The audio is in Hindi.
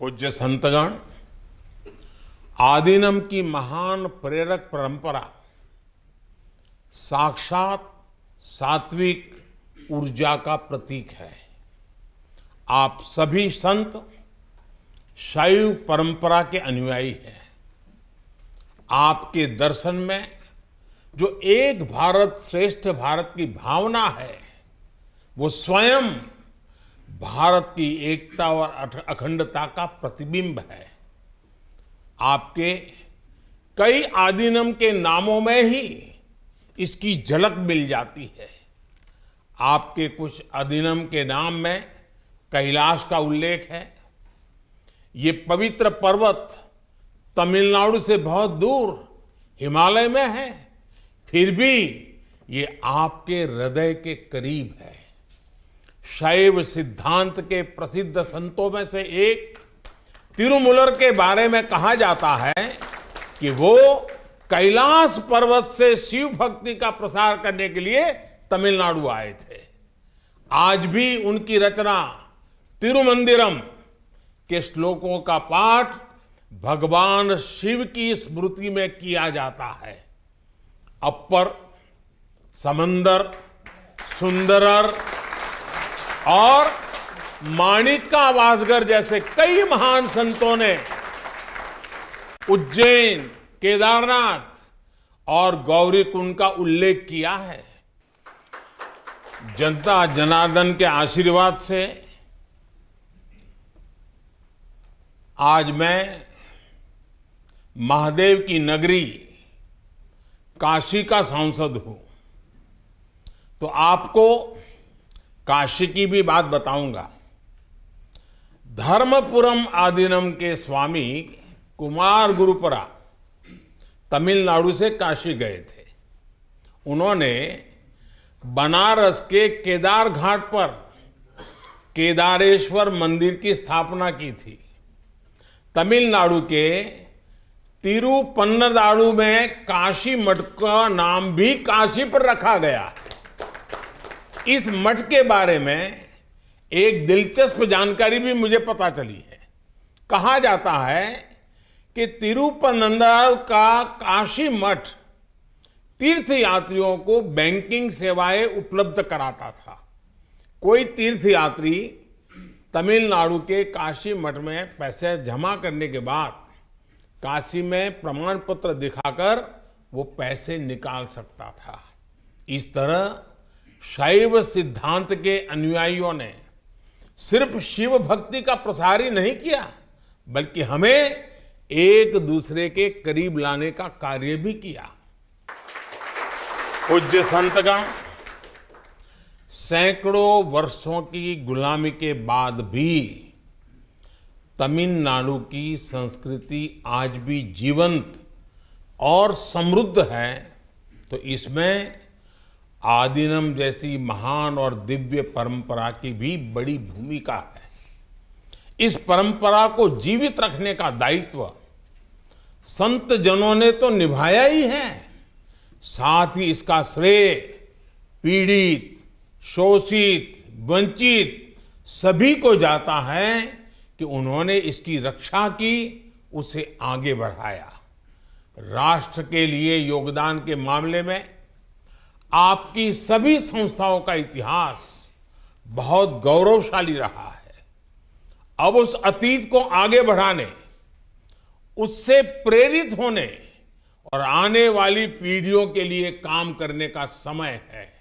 पूज्य संतगण आदिनम की महान प्रेरक परंपरा साक्षात सात्विक ऊर्जा का प्रतीक है आप सभी संत शैव परंपरा के अनुयायी हैं आपके दर्शन में जो एक भारत श्रेष्ठ भारत की भावना है वो स्वयं भारत की एकता और अखंडता का प्रतिबिंब है आपके कई आदिनम के नामों में ही इसकी झलक मिल जाती है आपके कुछ अधिनम के नाम में कैलाश का उल्लेख है ये पवित्र पर्वत तमिलनाडु से बहुत दूर हिमालय में है फिर भी ये आपके हृदय के करीब है शैव सिद्धांत के प्रसिद्ध संतों में से एक तिरुमुलर के बारे में कहा जाता है कि वो कैलाश पर्वत से शिव भक्ति का प्रसार करने के लिए तमिलनाडु आए थे आज भी उनकी रचना तिरुमंदिरम के श्लोकों का पाठ भगवान शिव की स्मृति में किया जाता है अपर समंदर सुंदरर और माणिका आवासगर जैसे कई महान संतों ने उज्जैन केदारनाथ और गौरी कुंड का उल्लेख किया है जनता जनार्दन के आशीर्वाद से आज मैं महादेव की नगरी काशी का सांसद हूं तो आपको काशी की भी बात बताऊंगा धर्मपुरम आदिनम के स्वामी कुमार गुरुपरा तमिलनाडु से काशी गए थे उन्होंने बनारस के केदार घाट पर केदारेश्वर मंदिर की स्थापना की थी तमिलनाडु के तिरुपन्नदाड़ू में काशी मठ का नाम भी काशी पर रखा गया है इस मठ के बारे में एक दिलचस्प जानकारी भी मुझे पता चली है कहा जाता है कि तिरुपनंदाल का काशी मठ तीर्थ यात्रियों को बैंकिंग सेवाएं उपलब्ध कराता था कोई तीर्थ यात्री तमिलनाडु के काशी मठ में पैसे जमा करने के बाद काशी में प्रमाण पत्र दिखाकर वो पैसे निकाल सकता था इस तरह शैव सिद्धांत के अनुयायियों ने सिर्फ शिव भक्ति का प्रसार ही नहीं किया बल्कि हमें एक दूसरे के करीब लाने का कार्य भी किया पूज्य संतगण सैकड़ों वर्षों की गुलामी के बाद भी तमिलनाडु की संस्कृति आज भी जीवंत और समृद्ध है तो इसमें आदिनम जैसी महान और दिव्य परंपरा की भी बड़ी भूमिका है इस परंपरा को जीवित रखने का दायित्व संत जनों ने तो निभाया ही है साथ ही इसका श्रेय पीड़ित शोषित वंचित सभी को जाता है कि उन्होंने इसकी रक्षा की उसे आगे बढ़ाया राष्ट्र के लिए योगदान के मामले में आपकी सभी संस्थाओं का इतिहास बहुत गौरवशाली रहा है अब उस अतीत को आगे बढ़ाने उससे प्रेरित होने और आने वाली पीढ़ियों के लिए काम करने का समय है